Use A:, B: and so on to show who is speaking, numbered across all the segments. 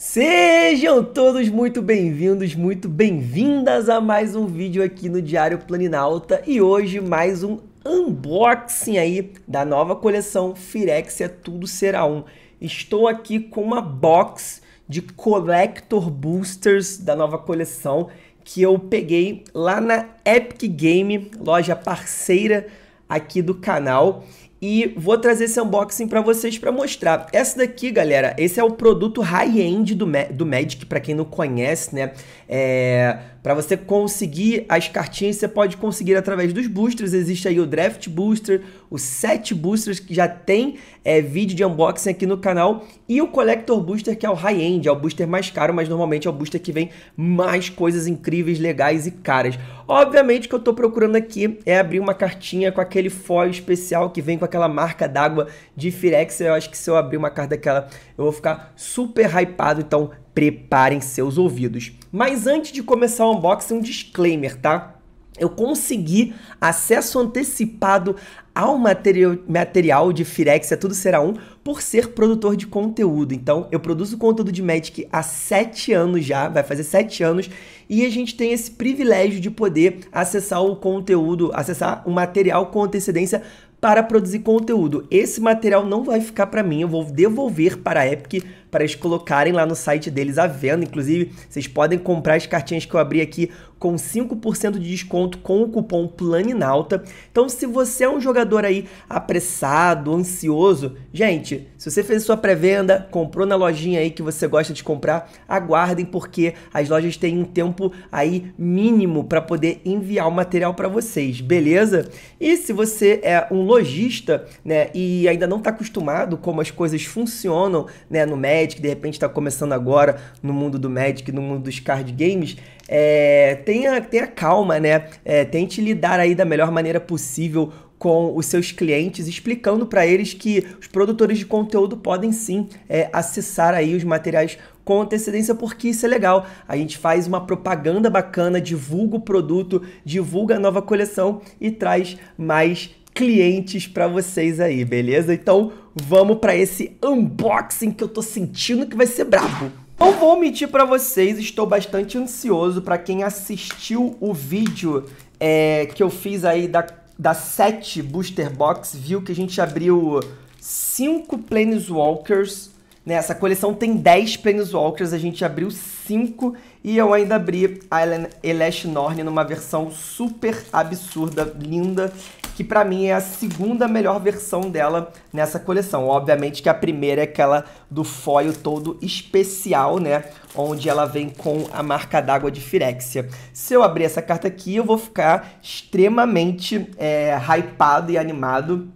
A: Sejam todos muito bem-vindos, muito bem-vindas a mais um vídeo aqui no Diário Planinalta e hoje mais um unboxing aí da nova coleção Firexia é Tudo Será Um. Estou aqui com uma box de Collector Boosters da nova coleção que eu peguei lá na Epic Game, loja parceira aqui do canal e vou trazer esse unboxing para vocês para mostrar. Essa daqui, galera, esse é o produto high-end do, do Magic, para quem não conhece, né? É, para você conseguir as cartinhas, você pode conseguir através dos boosters. Existe aí o Draft Booster, os 7 Boosters, que já tem é, vídeo de unboxing aqui no canal, e o Collector Booster, que é o high-end, é o booster mais caro, mas normalmente é o booster que vem mais coisas incríveis, legais e caras. Obviamente que eu tô procurando aqui é abrir uma cartinha com aquele foil especial que vem com aquela marca d'água de Firex. Eu acho que se eu abrir uma carta daquela, eu vou ficar super hypado, então preparem seus ouvidos. Mas antes de começar o unboxing, um disclaimer, tá? Eu consegui acesso antecipado ao material, material de Firexia é Tudo Será Um por ser produtor de conteúdo. Então, eu produzo conteúdo de Magic há sete anos já, vai fazer sete anos, e a gente tem esse privilégio de poder acessar o conteúdo, acessar o material com antecedência para produzir conteúdo. Esse material não vai ficar para mim, eu vou devolver para a Epic para eles colocarem lá no site deles à venda. Inclusive, vocês podem comprar as cartinhas que eu abri aqui com 5% de desconto com o cupom PLANINAUTA. Então, se você é um jogador aí apressado, ansioso, gente, se você fez sua pré-venda, comprou na lojinha aí que você gosta de comprar, aguardem porque as lojas têm um tempo aí mínimo para poder enviar o material para vocês, beleza? E se você é um lojista, né, e ainda não está acostumado como as coisas funcionam, né, no México, Magic, de repente está começando agora no mundo do Magic, no mundo dos card games, é, tenha, tenha calma, né? É, tente lidar aí da melhor maneira possível com os seus clientes, explicando para eles que os produtores de conteúdo podem sim é, acessar aí os materiais com antecedência, porque isso é legal. A gente faz uma propaganda bacana, divulga o produto, divulga a nova coleção e traz mais clientes para vocês aí, beleza? Então, vamos para esse unboxing que eu tô sentindo que vai ser brabo. Não vou mentir para vocês, estou bastante ansioso para quem assistiu o vídeo é, que eu fiz aí da, da 7 Booster Box, viu que a gente abriu 5 Planeswalkers, né? Essa coleção tem 10 Planeswalkers, a gente abriu 5 e eu ainda abri a Elash Norn numa versão super absurda, linda que para mim é a segunda melhor versão dela nessa coleção. Obviamente que a primeira é aquela do foil todo especial, né? Onde ela vem com a marca d'água de Firexia. Se eu abrir essa carta aqui, eu vou ficar extremamente é, hypado e animado.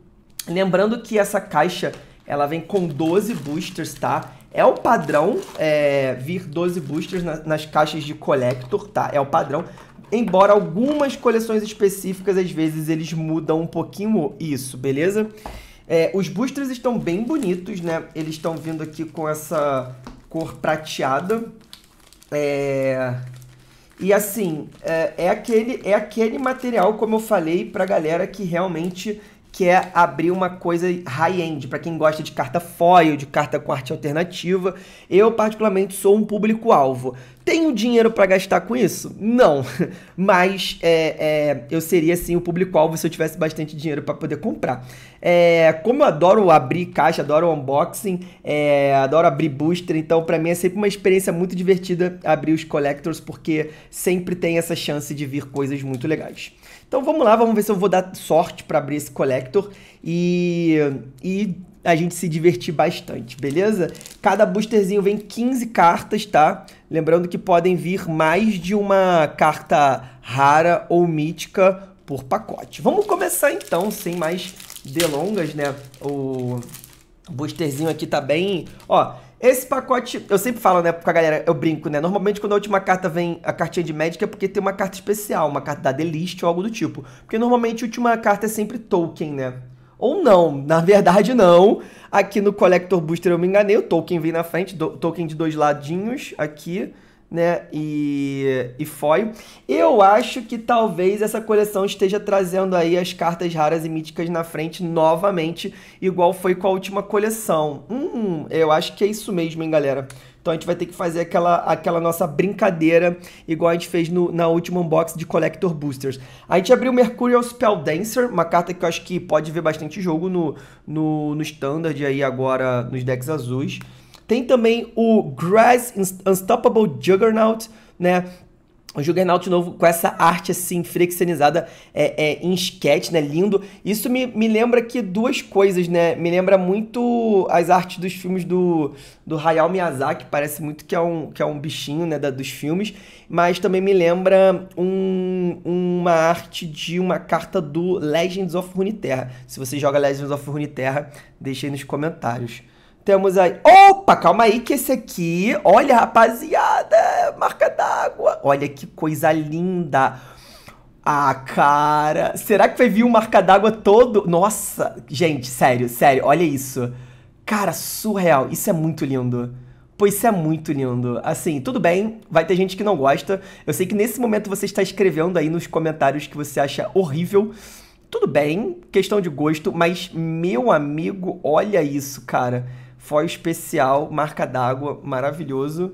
A: Lembrando que essa caixa, ela vem com 12 boosters, tá? É o padrão é, vir 12 boosters na, nas caixas de Collector, tá? É o padrão embora algumas coleções específicas, às vezes, eles mudam um pouquinho isso, beleza? É, os boosters estão bem bonitos, né? Eles estão vindo aqui com essa cor prateada. É... E assim, é, é, aquele, é aquele material, como eu falei, pra galera que realmente que é abrir uma coisa high-end, para quem gosta de carta foil, de carta com arte alternativa. Eu, particularmente, sou um público-alvo. Tenho dinheiro para gastar com isso? Não, mas é, é, eu seria, sim, o público-alvo se eu tivesse bastante dinheiro para poder comprar. É, como eu adoro abrir caixa, adoro unboxing, é, adoro abrir booster, então para mim é sempre uma experiência muito divertida abrir os collectors, porque sempre tem essa chance de vir coisas muito legais. Então vamos lá, vamos ver se eu vou dar sorte para abrir esse collector e, e a gente se divertir bastante, beleza? Cada boosterzinho vem 15 cartas, tá? Lembrando que podem vir mais de uma carta rara ou mítica por pacote. Vamos começar então, sem mais delongas, né? O boosterzinho aqui tá bem... Ó, esse pacote, eu sempre falo, né, com a galera, eu brinco, né? Normalmente quando a última carta vem a cartinha de médica, é porque tem uma carta especial, uma carta da Delist ou algo do tipo. Porque normalmente a última carta é sempre Tolkien, né? Ou não, na verdade não. Aqui no Collector Booster eu me enganei, o Tolkien vem na frente, do, de dois ladinhos aqui né, e, e foil. Eu acho que talvez essa coleção esteja trazendo aí as cartas raras e míticas na frente novamente, igual foi com a última coleção. Hum, eu acho que é isso mesmo, hein, galera. Então a gente vai ter que fazer aquela, aquela nossa brincadeira, igual a gente fez no, na última unboxing de Collector Boosters. A gente abriu Mercurial Spell Dancer, uma carta que eu acho que pode ver bastante jogo no, no, no Standard aí agora nos decks azuis. Tem também o Grass Unstoppable Juggernaut, né? O Juggernaut de novo com essa arte assim friccionizada é, é, em sketch, né? Lindo. Isso me, me lembra aqui duas coisas, né? Me lembra muito as artes dos filmes do, do Hayao Miyazaki, parece muito que é um, que é um bichinho né, da, dos filmes, mas também me lembra um, uma arte de uma carta do Legends of Runeterra. Se você joga Legends of Runeterra, deixe aí nos comentários. Temos aí. Opa, calma aí, que esse aqui. Olha, rapaziada, marca d'água. Olha que coisa linda. Ah, cara. Será que vai vir o um marca d'água todo? Nossa, gente, sério, sério, olha isso. Cara, surreal. Isso é muito lindo. Pois isso é muito lindo. Assim, tudo bem, vai ter gente que não gosta. Eu sei que nesse momento você está escrevendo aí nos comentários que você acha horrível. Tudo bem, questão de gosto, mas meu amigo, olha isso, cara foil especial, marca d'água, maravilhoso.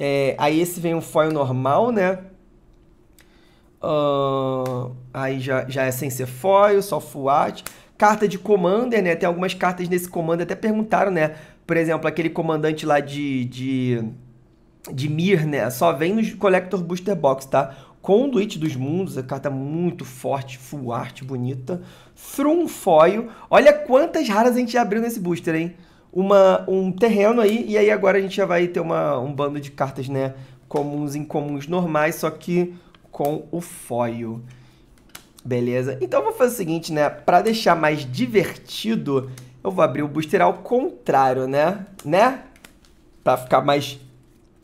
A: É, aí esse vem um foil normal, né? Uh, aí já, já é sem ser foil, só full art. Carta de Commander, né? Tem algumas cartas nesse Commander, até perguntaram, né? Por exemplo, aquele comandante lá de, de, de Mir, né? Só vem nos Collector Booster Box, tá? Conduit dos Mundos, a carta muito forte, full art, bonita. Thrum Foil. Olha quantas raras a gente já abriu nesse booster, hein? uma, um terreno aí, e aí agora a gente já vai ter uma, um bando de cartas, né? Comuns, incomuns, normais, só que com o foil. Beleza? Então eu vou fazer o seguinte, né? Para deixar mais divertido, eu vou abrir o booster ao contrário, né? Né? Para ficar mais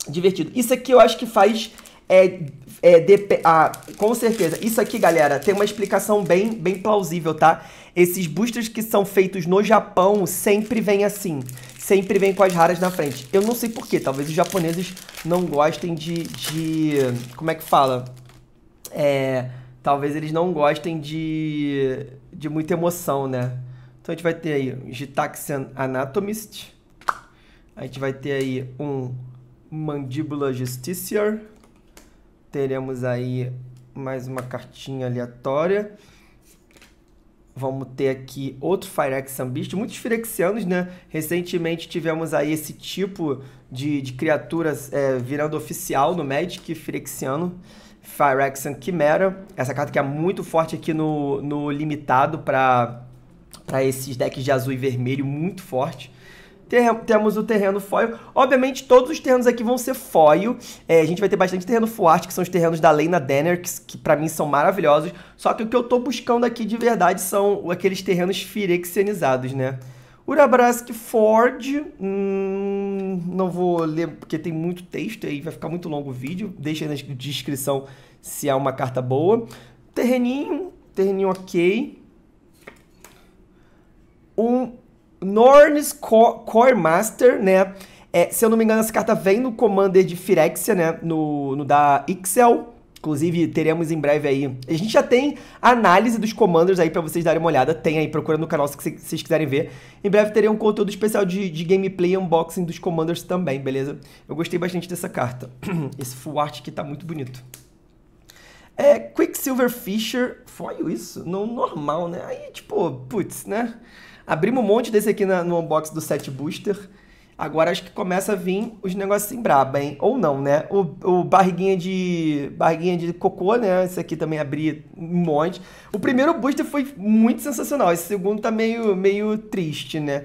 A: divertido. Isso aqui eu acho que faz é, é, de, ah, com certeza. Isso aqui, galera, tem uma explicação bem, bem plausível, tá? Esses boosters que são feitos no Japão sempre vêm assim. Sempre vêm com as raras na frente. Eu não sei porquê. Talvez os japoneses não gostem de... de como é que fala? É, talvez eles não gostem de, de muita emoção, né? Então a gente vai ter aí Gitaxian Anatomist. A gente vai ter aí um Mandíbula Justiciar teremos aí mais uma cartinha aleatória. Vamos ter aqui outro Firex Beast. muitos Firexianos, né? Recentemente tivemos aí esse tipo de, de criaturas é, virando oficial no Magic Firexiano. Phyrexian Chimera, essa carta que é muito forte aqui no, no limitado para esses decks de azul e vermelho, muito forte temos o terreno foil. Obviamente, todos os terrenos aqui vão ser foil. É, a gente vai ter bastante terreno forte, que são os terrenos da Lena Danner, que, que para mim são maravilhosos. Só que o que eu tô buscando aqui de verdade são aqueles terrenos firexianizados, né? Urabrask Ford, hum, não vou ler porque tem muito texto aí, vai ficar muito longo o vídeo. Deixa aí na descrição se é uma carta boa. Terreninho, terreninho ok. Um Norns Core Master, né? É, se eu não me engano, essa carta vem no Commander de Firexia, né? No, no da Ixel. Inclusive, teremos em breve aí. A gente já tem análise dos commanders aí para vocês darem uma olhada. Tem aí, procura no canal se vocês quiserem ver. Em breve teremos um conteúdo especial de, de gameplay e unboxing dos commanders também, beleza? Eu gostei bastante dessa carta. Esse full art aqui tá muito bonito. É, Quicksilver Fisher. Foi isso? No normal, né? Aí, tipo, putz, né? Abrimos um monte desse aqui na, no unbox do Set Booster. Agora acho que começa a vir os negocinhos braba, hein? Ou não, né? O, o, barriguinha de barriguinha de cocô, né? Esse aqui também abri um monte. O primeiro booster foi muito sensacional. Esse segundo tá meio, meio triste, né?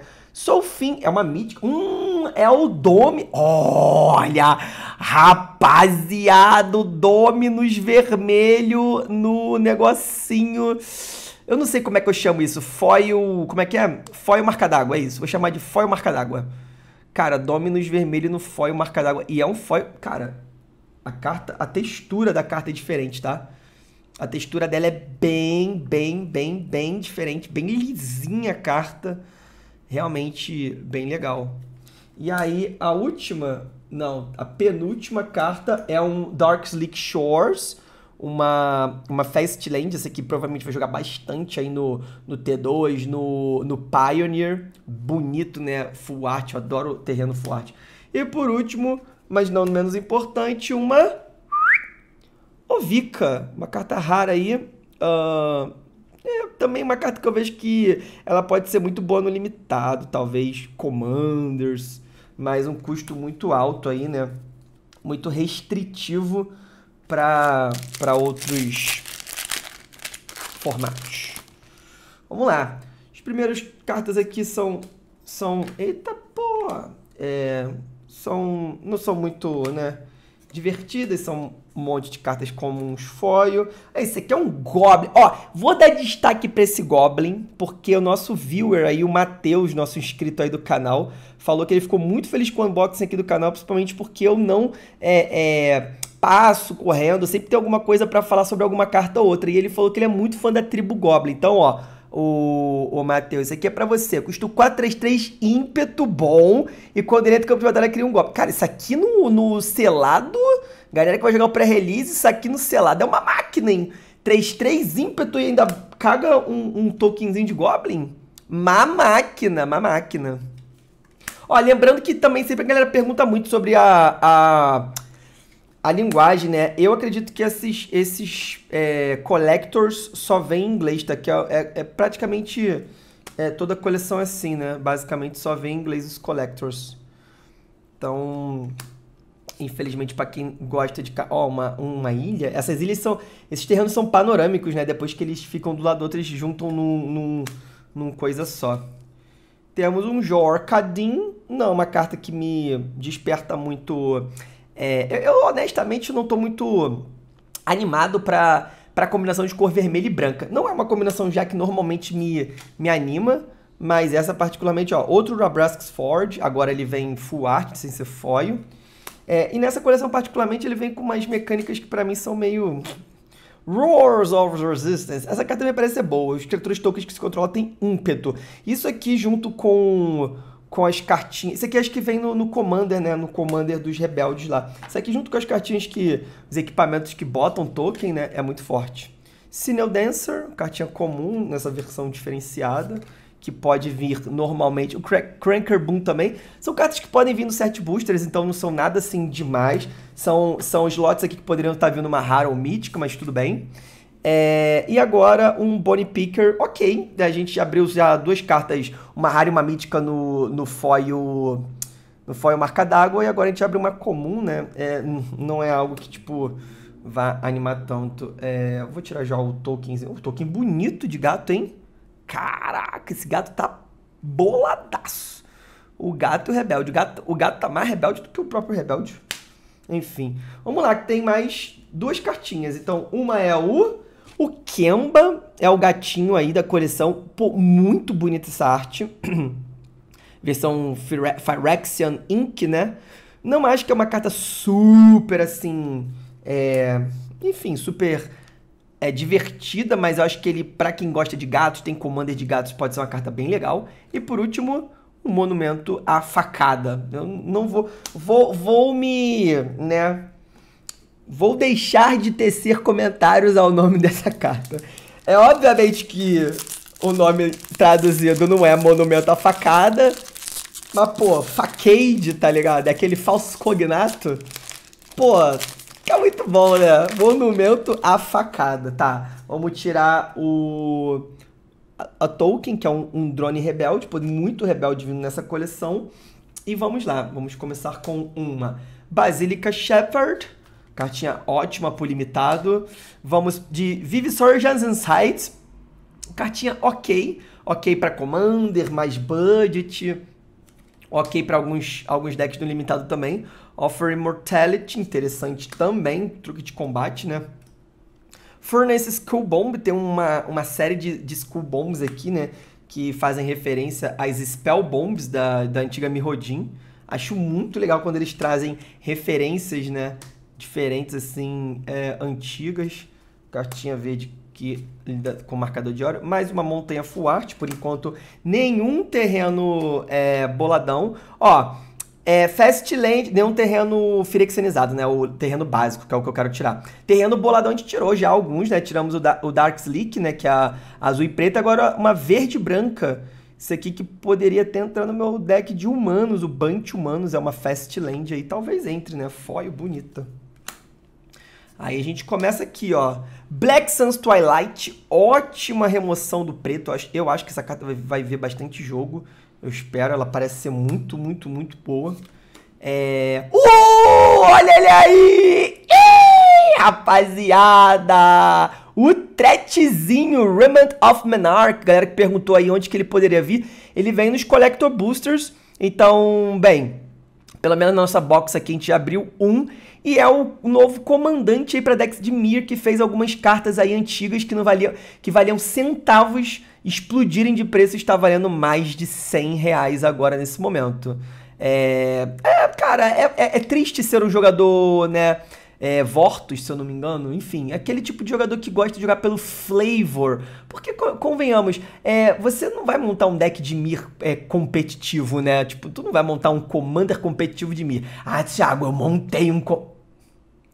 A: fim. é uma mítica. Hum, é o Dome. Olha, rapaziada, o Dominus vermelho no negocinho. Eu não sei como é que eu chamo isso. Foil. Como é que é? Foil marca d'água, é isso. Vou chamar de foil marca d'água. Cara, Dominus vermelho no foil marca d'água. E é um foil. Cara, a carta. A textura da carta é diferente, tá? A textura dela é bem, bem, bem, bem diferente. Bem lisinha a carta. Realmente bem legal. E aí, a última. Não, a penúltima carta é um Dark Sleek Shores uma, uma Fastland, essa aqui provavelmente vai jogar bastante aí no, no T2, no, no Pioneer. Bonito, né? Full art, eu adoro terreno full art. E por último, mas não menos importante, uma Ovica, uma carta rara aí. Uh, é também uma carta que eu vejo que ela pode ser muito boa no limitado, talvez Commanders, mas um custo muito alto aí, né? Muito restritivo para outros formatos. Vamos lá. As primeiras cartas aqui são. são eita porra! É, são, não são muito né, divertidas, são um monte de cartas comuns foio. Esse aqui é um Goblin. Ó, vou dar destaque para esse Goblin, porque o nosso viewer aí, o Matheus, nosso inscrito aí do canal, falou que ele ficou muito feliz com o unboxing aqui do canal, principalmente porque eu não é, é espaço correndo, sempre tem alguma coisa para falar sobre alguma carta ou outra. E ele falou que ele é muito fã da tribo Goblin. Então, ó, o, o Matheus, isso aqui é para você. Custa 433 ímpeto bom. E quando ele entra no campo de batalha, cria um golpe. Cara, isso aqui no, no selado. Galera que vai jogar o pré-release, isso aqui no selado é uma máquina, hein? 3-3 ímpeto e ainda caga um, um tokenzinho de Goblin? Má máquina, má máquina. Ó, lembrando que também sempre a galera pergunta muito sobre a, a a linguagem, né? Eu acredito que esses, esses é, collectors só vêm em inglês, tá? Que é, é, é praticamente é, toda coleção é assim, né? Basicamente só vem em inglês os collectors. Então, infelizmente, para quem gosta de. Ó, oh, uma, uma ilha. Essas ilhas são. Esses terrenos são panorâmicos, né? Depois que eles ficam do lado do outro, eles juntam num, num, num coisa só. Temos um Jorcadin. Não, é uma carta que me desperta muito é, eu, eu, honestamente não estou muito animado para para combinação de cor vermelha e branca. Não é uma combinação já que normalmente me, me anima, mas essa particularmente, ó, outro Rabrask's Ford, agora ele vem full art, sem ser foil. É, e nessa coleção particularmente ele vem com umas mecânicas que para mim são meio Roars of Resistance. Essa carta me parece ser boa. Os criaturas tokens que se controlam têm ímpeto. Isso aqui junto com com as cartinhas. Isso aqui acho que vem no, no, Commander, né? No Commander dos rebeldes lá. Isso aqui junto com as cartinhas que. Os equipamentos que botam token, né? É muito forte. Sinel Dancer, cartinha comum nessa versão diferenciada. Que pode vir normalmente. O Cranker Boom também. São cartas que podem vir no set boosters, então não são nada assim demais. São, são slots aqui que poderiam estar tá vindo uma rara ou mítica, mas tudo bem. É, e agora um Bonnie Picker, ok. Né? A gente abriu já duas cartas, uma rara e uma mítica no, no foil. No foil marca d'água, e agora a gente abre uma comum, né? É, não é algo que, tipo, vá animar tanto. É, vou tirar já o token. O token bonito de gato, hein? Caraca, esse gato tá boladaço. O gato e o rebelde. O gato, o gato tá mais rebelde do que o próprio rebelde. Enfim. Vamos lá, que tem mais duas cartinhas. Então, uma é o o Kemba é o gatinho aí da coleção. Pô, muito bonita essa arte. Versão Phyrexian Ink, né? Não acho que é uma carta super assim. É... Enfim, super é divertida, mas eu acho que ele, para quem gosta de gatos, tem commander de gatos, pode ser uma carta bem legal. E por último, o um monumento à facada. Eu não vou. Vou, vou me. né? Vou deixar de tecer comentários ao nome dessa carta. É obviamente que o nome traduzido não é Monumento à Facada, mas, pô, facade, tá ligado? É aquele falso cognato. Pô, é muito bom, né? Monumento à Facada, tá? Vamos tirar o. A, a Tolkien, que é um, um drone rebelde, pô, muito rebelde vindo nessa coleção. E vamos lá, vamos começar com uma Basílica Shepherd Cartinha ótima pro limitado. Vamos de Vive Surgeons Insights. Cartinha ok. Ok para Commander, mais budget. Ok para alguns, alguns decks do limitado também. Offer Immortality, interessante também. Truque de combate, né? Furnace School Bomb, tem uma, uma série de, de School Bombs aqui, né? Que fazem referência às Spell Bombs da, da antiga Mirrodin. Acho muito legal quando eles trazem referências, né? diferentes, assim, é, antigas. Cartinha verde que com marcador de hora, mais uma montanha fuarte por enquanto nenhum terreno é, boladão. Ó, é, Fastland, nenhum terreno firexenizado, né? O terreno básico, que é o que eu quero tirar. Terreno boladão a gente tirou já alguns, né? Tiramos o, da, o Dark Sleek, né? Que é a azul e preta. Agora uma verde branca. Isso aqui que poderia até entrar no meu deck de humanos. O Bunch Humanos é uma Fastland aí. Talvez entre, né? Foil bonita. Aí a gente começa aqui, ó. Black Suns Twilight, ótima remoção do preto. Eu acho que essa carta vai ver bastante jogo. Eu espero, ela parece ser muito, muito, muito boa. É... Uh, olha ele aí! Ih, rapaziada! O Tretzinho Remnant of Menarch, galera que perguntou aí onde que ele poderia vir, ele vem nos Collector Boosters. Então, bem, pelo menos na nossa box aqui a gente já abriu um e é o novo comandante aí para Dex de Mir, que fez algumas cartas aí antigas que não valiam, que valiam centavos, explodirem de preço, está valendo mais de 100 reais agora nesse momento. É, é cara, é, é, é triste ser um jogador, né? é, Vortus, se eu não me engano, enfim, aquele tipo de jogador que gosta de jogar pelo flavor. Porque, convenhamos, é, você não vai montar um deck de Mir é, competitivo, né? Tipo, tu não vai montar um Commander competitivo de Mir. Ah, Thiago, eu montei um.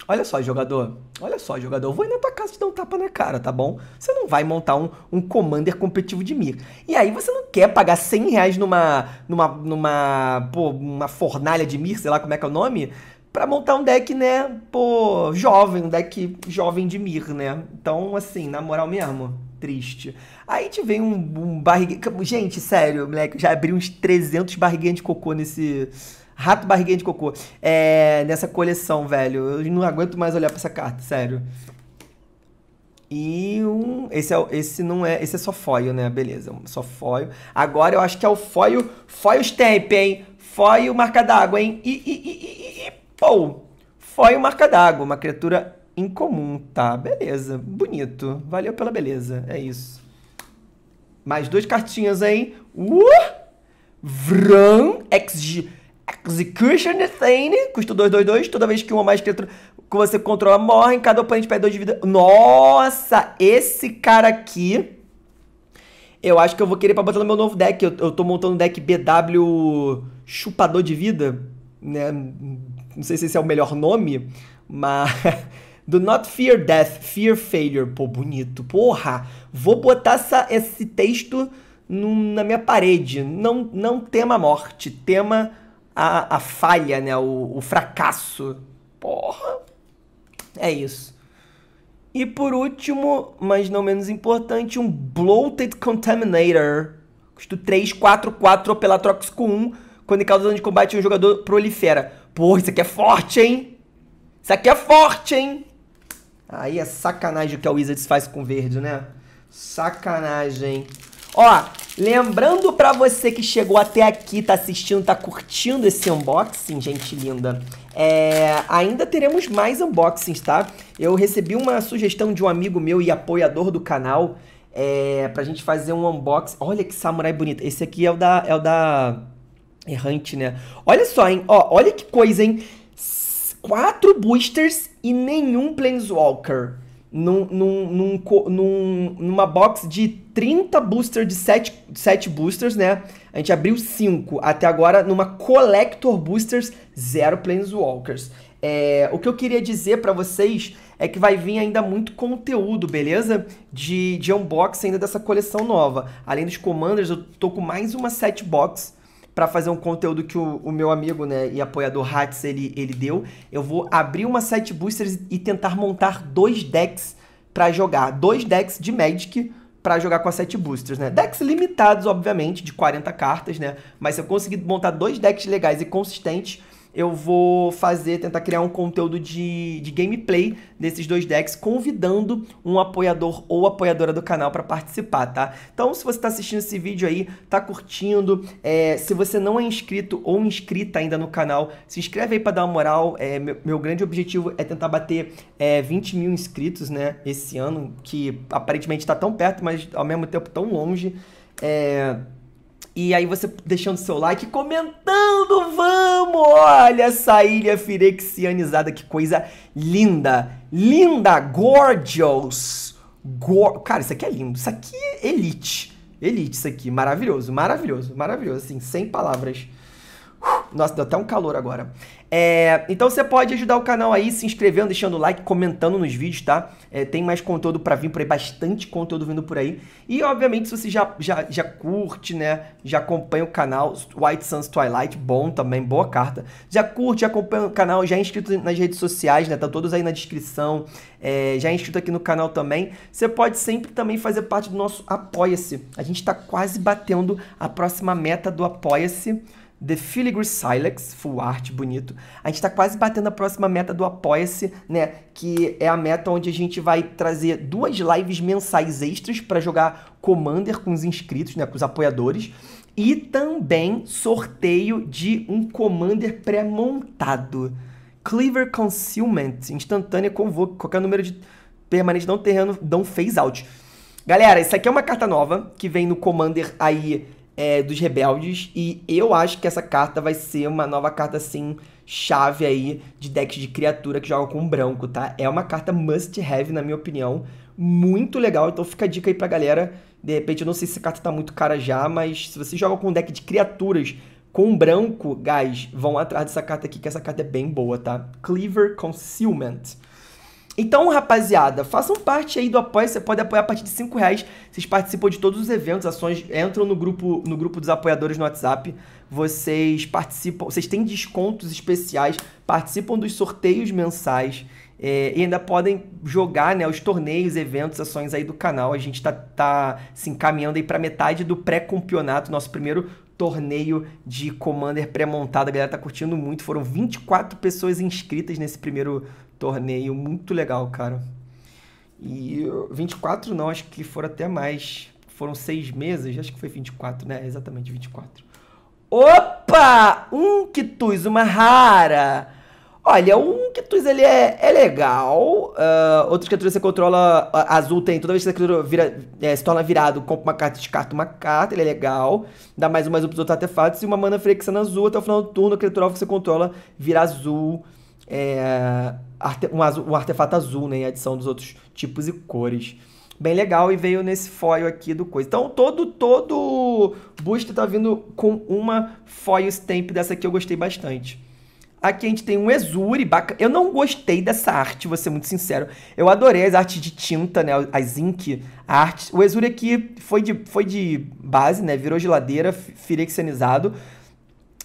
A: Olha só, jogador. Olha só, jogador. Eu vou ir na tua casa te dar um tapa na cara, tá bom? Você não vai montar um, um commander competitivo de mir. E aí você não quer pagar 100 reais numa. numa. numa. Pô, uma fornalha de mir, sei lá como é que é o nome para montar um deck, né, pô, jovem, um deck jovem de Mir, né? Então, assim, na moral mesmo, triste. Aí te vem um, um barriguinha. Gente, sério, moleque, já abri uns 300 barriguinhas de cocô nesse. Rato barriguinha de cocô. É, nessa coleção, velho. Eu não aguento mais olhar para essa carta, sério. E um. Esse, é, esse não é. Esse é só foil, né? Beleza, só foil. Agora eu acho que é o foil. Foil stamp, hein? Foil marca d'água, hein? E, e, e, e, Pou. Foi o marca d'água, uma criatura incomum, tá? Beleza, bonito. Valeu pela beleza, é isso. Mais duas cartinhas, hein? Uh! Vran Ex Execution Thane. Custa 222. Toda vez que uma mais criatura que você controla morre, cada oponente perde 2 de vida. Nossa, esse cara aqui. Eu acho que eu vou querer pra botar no meu novo deck. Eu, eu tô montando um deck BW Chupador de Vida, né? não sei se esse é o melhor nome, mas. Do Not Fear Death, Fear Failure. Pô, bonito. Porra, vou botar essa, esse texto na minha parede. Não, não tema a morte, tema a, a falha, né? O, o fracasso. Porra. É isso. E por último, mas não menos importante, um Bloated Contaminator. Custo 3, 4, 4 pela Trox com 1. Quando causa dano de combate, um jogador prolifera. Pô, isso aqui é forte, hein? Isso aqui é forte, hein? Aí é sacanagem o que a Wizards faz com verde, né? Sacanagem. Ó, lembrando para você que chegou até aqui, tá assistindo, tá curtindo esse unboxing, gente linda. É, ainda teremos mais unboxings, tá? Eu recebi uma sugestão de um amigo meu e apoiador do canal é, pra gente fazer um unboxing. Olha que samurai bonito. Esse aqui é o da. É o da Errante, né? Olha só, hein? Ó, olha que coisa, hein? Quatro boosters e nenhum Planeswalker. Num, num, num, num, numa box de 30 boosters, de 7, 7 boosters, né? A gente abriu 5 até agora numa Collector Boosters, zero Planeswalkers. É, o que eu queria dizer para vocês é que vai vir ainda muito conteúdo, beleza? De, de unboxing ainda dessa coleção nova. Além dos Commanders, eu tô com mais uma set box para fazer um conteúdo que o, o, meu amigo né, e apoiador Hats ele, ele deu. Eu vou abrir uma site boosters e tentar montar dois decks para jogar. Dois decks de Magic para jogar com a sete boosters, né? Decks limitados, obviamente, de 40 cartas, né? Mas se eu conseguir montar dois decks legais e consistentes, eu vou fazer, tentar criar um conteúdo de, de gameplay desses dois decks, convidando um apoiador ou apoiadora do canal para participar, tá? Então, se você está assistindo esse vídeo aí, tá curtindo, é, se você não é inscrito ou inscrita ainda no canal, se inscreve aí para dar uma moral. É, meu, meu, grande objetivo é tentar bater é, 20 mil inscritos, né, esse ano, que aparentemente está tão perto, mas ao mesmo tempo tão longe. É e aí você deixando seu like, comentando, vamos! Olha essa ilha firexianizada, que coisa linda! Linda, gorgeous! Go Cara, isso aqui é lindo, isso aqui é elite. Elite isso aqui, maravilhoso, maravilhoso, maravilhoso, assim, sem palavras. Nossa, deu até um calor agora. É, então você pode ajudar o canal aí se inscrevendo, deixando like, comentando nos vídeos, tá? É, tem mais conteúdo para vir por aí, bastante conteúdo vindo por aí. E obviamente se você já, já, já curte, né, já acompanha o canal White Suns Twilight, bom também, boa carta. Já curte, já acompanha o canal, já é inscrito nas redes sociais, né? Tá todos aí na descrição. É, já é inscrito aqui no canal também. Você pode sempre também fazer parte do nosso Apoia-se. A gente está quase batendo a próxima meta do Apoia-se. The Filigree Silex, full art, bonito. A gente está quase batendo a próxima meta do Apoia-se, né? Que é a meta onde a gente vai trazer duas lives mensais extras para jogar Commander com os inscritos, né? Com os apoiadores. E também sorteio de um Commander pré-montado. Cleaver Concealment, instantânea, convoca qualquer número de permanente não terreno, dão phase out. Galera, isso aqui é uma carta nova que vem no Commander aí é, dos rebeldes. E eu acho que essa carta vai ser uma nova carta, assim, chave aí de decks de criatura que joga com branco, tá? É uma carta must have, na minha opinião. Muito legal, então fica a dica aí pra galera. De repente, eu não sei se essa carta tá muito cara já, mas se você joga com um deck de criaturas com branco, guys, vão atrás dessa carta aqui, que essa carta é bem boa, tá? Cleaver Concealment. Então, rapaziada, façam parte aí do apoio. Você pode apoiar a partir de 5 reais. Vocês participam de todos os eventos, ações, entram no grupo, no grupo dos apoiadores no WhatsApp. Vocês participam, vocês têm descontos especiais, participam dos sorteios mensais. É, e ainda podem jogar né, os torneios, eventos, ações aí do canal. A gente tá, tá se encaminhando aí para metade do pré-campeonato, nosso primeiro torneio de Commander pré-montado. A galera tá curtindo muito. Foram 24 pessoas inscritas nesse primeiro torneio muito legal, cara. E 24 não, acho que foram até mais. Foram seis meses, acho que foi 24, né? Exatamente, 24. Opa! Um Kituz, uma rara! Olha, um Kituz, ele é, é legal. Uh, ah, outras criaturas você controla. azul tem. Toda vez que essa criatura vira, é, se torna virado, compra uma carta, descarta uma carta. Ele é legal. Dá mais um, mais um pros outros artefatos. E uma mana flexando azul até o final do turno. A criatura que você controla vira azul é, arte, um, azul, artefato azul, né? Em adição dos outros tipos e cores. Bem legal e veio nesse foil aqui do coisa. Então todo todo booster tá vindo com uma foil stamp dessa aqui, eu gostei bastante. Aqui a gente tem um Ezuri, bacana. Eu não gostei dessa arte, vou ser muito sincero. Eu adorei as artes de tinta, né? As ink artes. O Ezuri aqui foi de, foi de base, né? Virou geladeira, firexianizado.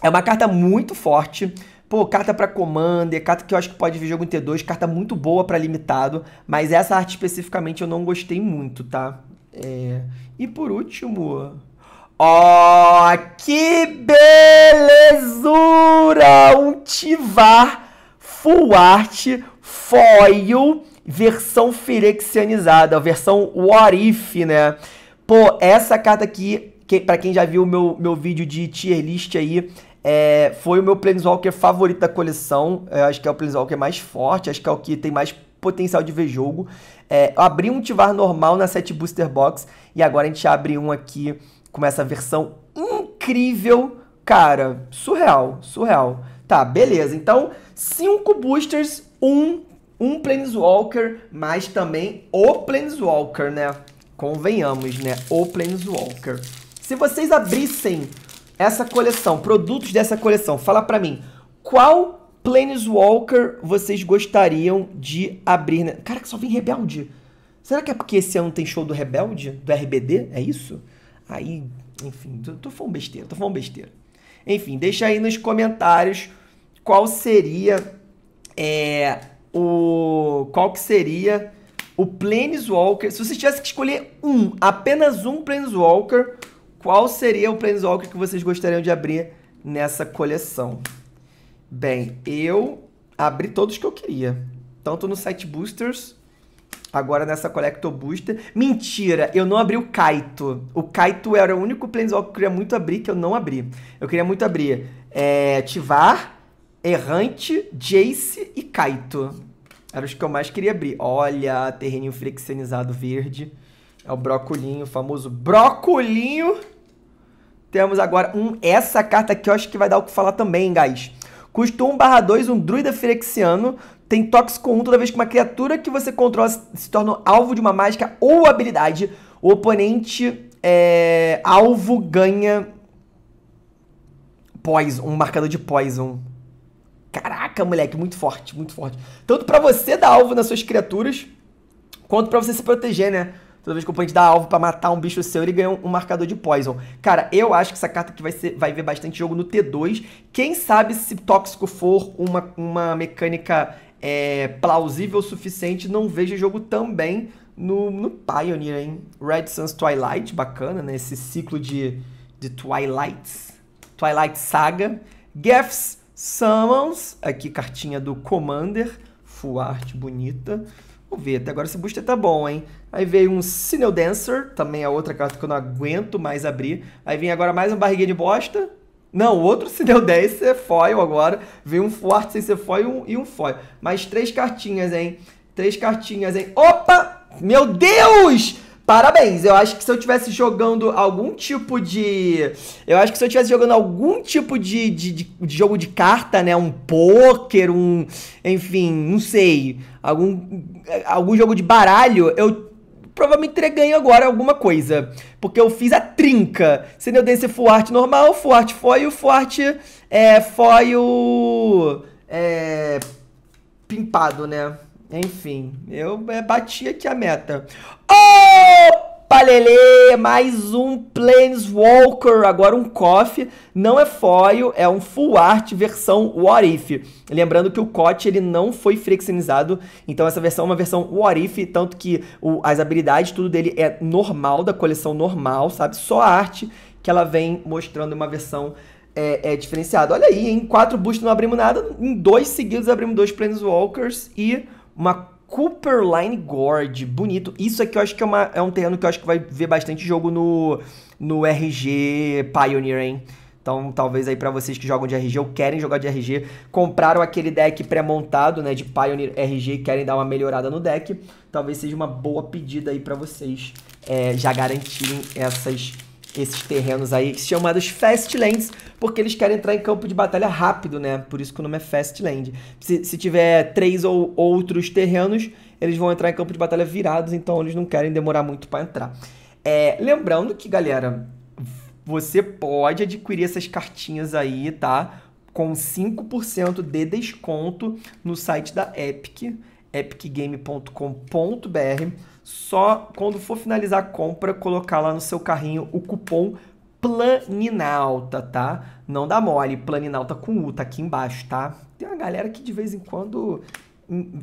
A: É uma carta muito forte. Pô, carta para Commander, carta que eu acho que pode vir jogo em T2, carta muito boa para limitado, mas essa arte especificamente eu não gostei muito, tá? É... E por último. Ó, oh, que belezura! Um Tivar Full Art Foil versão firexianizada, a versão What If, né? Pô, essa carta aqui, que, para quem já viu o meu, meu vídeo de tier list aí, é, foi o meu Planeswalker favorito da coleção. Eu é, acho que é o Planeswalker mais forte, acho que é o que tem mais potencial de ver jogo. É, abri um Tivar normal na 7 Booster Box e agora a gente abre um aqui com essa versão incrível. Cara, surreal, surreal. Tá, beleza. Então, 5 boosters, um, um Planeswalker, mas também o Planeswalker, né? Convenhamos, né? O Planeswalker. Se vocês abrissem essa coleção, produtos dessa coleção, fala para mim, qual Planeswalker vocês gostariam de abrir? Né? Cara, que só vem Rebelde. Será que é porque esse ano tem show do Rebelde, do RBD? É isso? Aí, enfim, tô, tô falando besteira, tô falando besteira. Enfim, deixa aí nos comentários qual seria é, o qual que seria o Planeswalker. Se você tivesse que escolher um, apenas um Planeswalker, Walker qual seria o Planeswalker que vocês gostariam de abrir nessa coleção? Bem, eu abri todos que eu queria. Tanto no site Boosters, agora nessa Collector Booster. Mentira, eu não abri o Kaito. O Kaito era o único Planeswalker que eu queria muito abrir, que eu não abri. Eu queria muito abrir é, Tivar, Errante, Jace e Kaito. Eram os que eu mais queria abrir. Olha, terreninho flexionizado verde. É o brócolinho o famoso brocolinho. Temos agora um. Essa carta aqui eu acho que vai dar o que falar também, hein, guys. Custo 1 barra 2, um druida firexiano. Tem tóxico 1 toda vez que uma criatura que você controla se torna alvo de uma mágica ou habilidade. O oponente é, alvo ganha poison, um marcador de poison. Caraca, moleque, muito forte, muito forte. Tanto para você dar alvo nas suas criaturas, quanto para você se proteger, né? Toda vez que o oponente dá alvo para matar um bicho seu, ele ganha um marcador de poison. Cara, eu acho que essa carta aqui vai, ser, vai ver bastante jogo no T2. Quem sabe se tóxico for uma, uma mecânica é, plausível o suficiente, não veja jogo também no, no Pioneer, hein? Red Suns Twilight, bacana, né? Esse ciclo de, de Twilight Saga. Geth's Summons, aqui cartinha do Commander. Full art, bonita. Vamos ver, até agora esse booster tá bom, hein? Aí veio um Sinel Dancer, também é outra carta que eu não aguento mais abrir. Aí vem agora mais um Barriguinha de Bosta. Não, outro Sinel Dancer, foil agora. Veio um Forte sem ser foil e um foil. Mais três cartinhas, hein? Três cartinhas, hein? Opa! Meu Deus! Parabéns! Eu acho que se eu tivesse jogando algum tipo de. Eu acho que se eu tivesse jogando algum tipo de, de, de, de jogo de carta, né? Um pôquer, um. Enfim, não sei. Algum, algum jogo de baralho, eu provavelmente teria ganho agora alguma coisa. Porque eu fiz a trinca. Seneldência full art normal, full art foil, full art é, foil é, pimpado, né? Enfim, eu é, bati aqui a meta. Oh! Palelê, mais um Planeswalker, agora um KOF, não é foil, é um full art versão What If. Lembrando que o COT ele não foi flexionizado, então essa versão é uma versão What If, tanto que o, as habilidades, tudo dele é normal, da coleção normal, sabe? Só a arte que ela vem mostrando uma versão é, é diferenciada. Olha aí, em quatro boosts não abrimos nada, em dois seguidos abrimos dois Planeswalkers e uma Cooper Line Gorge, bonito. Isso aqui eu acho que é, uma, é um terreno que eu acho que vai ver bastante jogo no, no RG Pioneer, hein? Então, talvez aí para vocês que jogam de RG ou querem jogar de RG, compraram aquele deck pré-montado, né, de Pioneer RG e querem dar uma melhorada no deck, talvez seja uma boa pedida aí para vocês é, já garantirem essas esses terrenos aí, chamados Fastlands, porque eles querem entrar em campo de batalha rápido, né? Por isso que o nome é Fastland. Se, se tiver três ou outros terrenos, eles vão entrar em campo de batalha virados, então eles não querem demorar muito para entrar. É, lembrando que, galera, você pode adquirir essas cartinhas aí, tá? Com 5% de desconto no site da Epic, epicgame.com.br só quando for finalizar a compra, colocar lá no seu carrinho o cupom Planinalta, tá? Não dá mole, Planinalta com U, tá aqui embaixo, tá? Tem uma galera que de vez em quando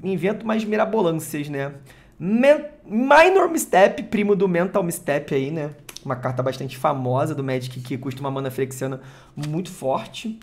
A: inventa umas mirabolâncias, né? Men Minor Mistep, primo do Mental Mistep aí, né? Uma carta bastante famosa do Magic que custa uma mana flexiana muito forte.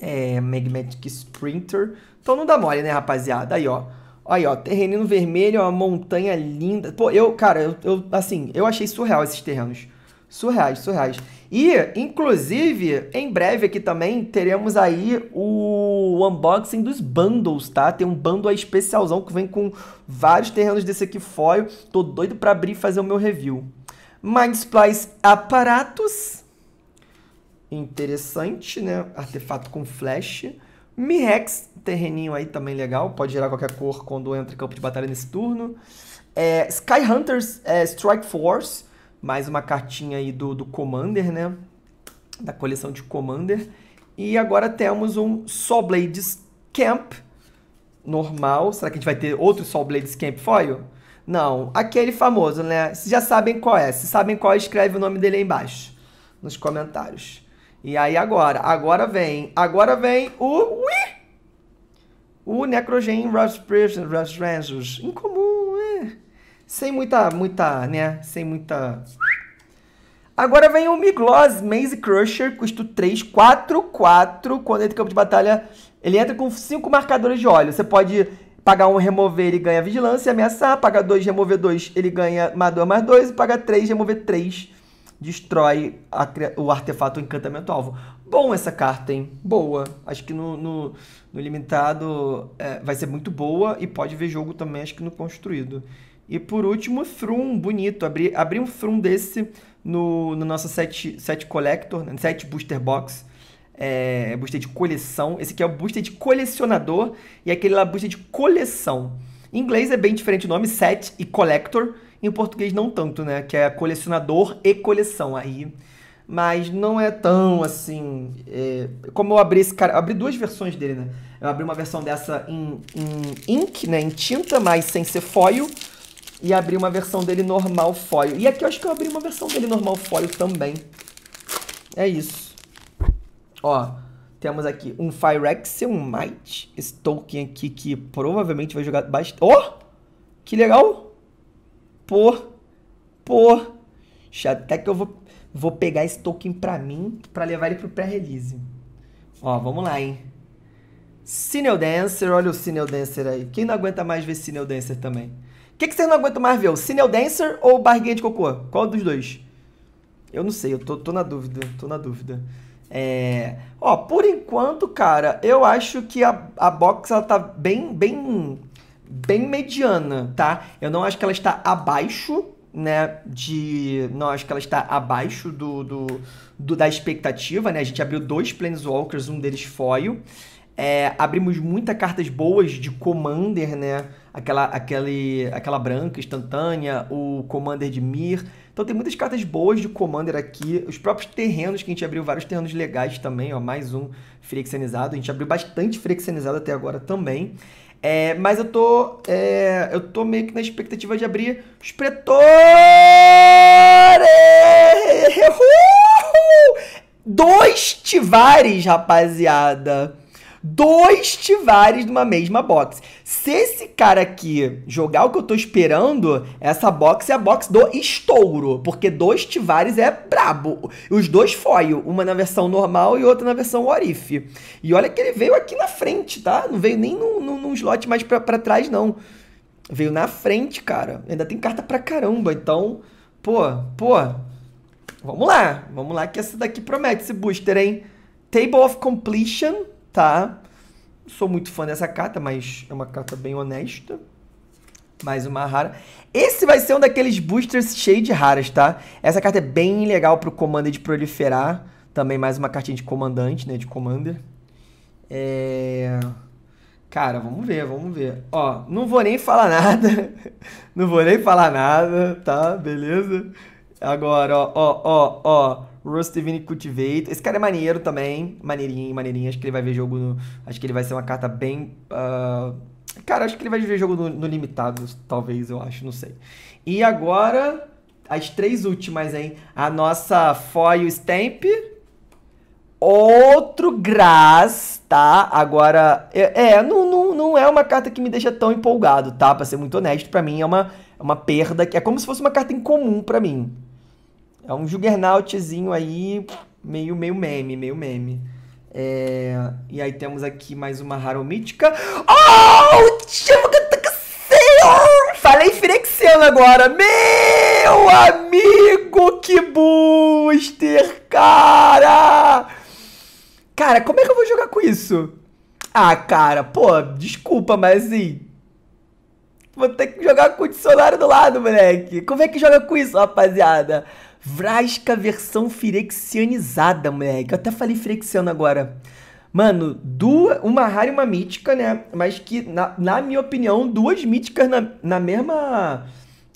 A: É, Magmatic Sprinter. Então não dá mole, né, rapaziada? Aí, ó. Aí, ó, terreno vermelho, uma montanha linda. Pô, eu, cara, eu, eu, assim, eu achei surreal esses terrenos. Surreais, surreais. E, inclusive, em breve aqui também teremos aí o unboxing dos bundles, tá? Tem um bundle especialzão que vem com vários terrenos desse aqui foil. Tô doido pra abrir e fazer o meu review. Splice Aparatos. Interessante, né? Artefato com flash. Mirex, terreninho aí também legal, pode gerar qualquer cor quando entra em campo de batalha nesse turno. É, Sky Hunters é, Strike Force, mais uma cartinha aí do, do Commander, né? Da coleção de Commander. E agora temos um Blades Camp normal. Será que a gente vai ter outro Blades Camp Foil? Não, aquele famoso, né? Vocês já sabem qual é. Se sabem qual, escreve o nome dele aí embaixo, nos comentários. E aí agora, agora vem, agora vem o ui, o Necrogen Rust Ranchers, incomum, é. Sem muita, muita, né, sem muita... Agora vem o Migloss Maze Crusher, custo 3, 4, 4, quando entra em campo de batalha, ele entra com 5 marcadores de óleo, você pode pagar um remover, ele ganha vigilância e ameaçar, pagar dois remover dois, ele ganha mais 2 mais 2, e pagar três remover três destrói a, o artefato encantamento alvo. Bom essa carta, hein? Boa. Acho que no, no, no limitado é, vai ser muito boa e pode ver jogo também, acho que no construído. E por último, Frum, bonito. Abri, abri um Frum desse no, no nosso set, set Collector, né, set Booster Box. É, booster de coleção. Esse aqui é o booster de colecionador e aquele lá é booster de coleção. Em inglês é bem diferente o nome, set e collector. Em português não tanto, né? Que é colecionador e coleção aí. Mas não é tão assim. É... Como eu abri esse cara. Eu abri duas versões dele, né? Eu abri uma versão dessa em, em ink, né? Em tinta, mas sem ser foil. E abri uma versão dele normal foil. E aqui eu acho que eu abri uma versão dele normal foil também. É isso. Ó, temos aqui um Firex um Might. Esse token aqui que provavelmente vai jogar bastante. Oh! Que legal! Pô, pô. Até que eu vou, vou pegar esse token pra mim, pra levar ele pro pré-release. Ó, vamos lá, hein. Cineo Dancer, olha o Cineo Dancer aí. Quem não aguenta mais ver Cineo Dancer também? O que, que vocês não aguentam mais ver? O Cineo Dancer ou Barriguinha de Cocô? Qual dos dois? Eu não sei, eu tô, tô na dúvida, tô na dúvida. É... Ó, por enquanto, cara, eu acho que a, a box ela tá bem, bem bem mediana, tá? Eu não acho que ela está abaixo, né? De. Não acho que ela está abaixo do, do, do da expectativa, né? A gente abriu dois Planeswalkers, um deles foil. É, abrimos muitas cartas boas de Commander, né? Aquela, aquele, aquela branca instantânea, o Commander de Mir. Então tem muitas cartas boas de Commander aqui. Os próprios terrenos, que a gente abriu vários terrenos legais também, ó. Mais um Frexenizado. A gente abriu bastante Frexenizado até agora também. É, mas eu tô. É, eu tô meio que na expectativa de abrir os pretores! Uhul! Dois tivares, rapaziada! dois Tivares numa mesma box. Se esse cara aqui jogar o que eu tô esperando, essa box é a box do estouro, porque dois Tivares é brabo. Os dois foil, uma na versão normal e outra na versão Warif. E olha que ele veio aqui na frente, tá? Não veio nem num, num, num slot mais pra, pra trás, não. Veio na frente, cara. Ainda tem carta pra caramba, então... Pô, pô... Vamos lá, vamos lá que essa daqui promete esse booster, hein? Table of Completion tá? Sou muito fã dessa carta, mas é uma carta bem honesta. Mais uma rara. Esse vai ser um daqueles boosters cheio de raras, tá? Essa carta é bem legal pro Commander de proliferar. Também mais uma cartinha de comandante, né? De Commander. É... Cara, vamos ver, vamos ver. Ó, não vou nem falar nada. não vou nem falar nada, tá? Beleza? Agora, ó, ó, ó, ó. Rusty Vinny Cultivate. Esse cara é maneiro também. Maneirinho, maneirinho. Acho que ele vai ver jogo. No, acho que ele vai ser uma carta bem. Uh, cara, acho que ele vai ver jogo no, no limitado, talvez, eu acho, não sei. E agora, as três últimas, hein? A nossa Foil Stamp. Outro Grass, tá? Agora, é, é não, não, não é uma carta que me deixa tão empolgado, tá? Pra ser muito honesto, pra mim é uma, é uma perda. que É como se fosse uma carta incomum pra mim é um juggernautzinho aí, meio, meio meme, meio meme. É... E aí temos aqui mais uma Haru mítica. Oh! Falei firexiano agora. Meu amigo, que booster, cara! Cara, como é que eu vou jogar com isso? Ah, cara, pô, desculpa, mas assim, Vou ter que jogar com o dicionário do lado, moleque. Como é que joga com isso, rapaziada? Vrasca versão firexianizada, moleque. Eu até falei firexiano agora. Mano, duas, uma rara e uma mítica, né? Mas que, na, na minha opinião, duas míticas na, na mesma.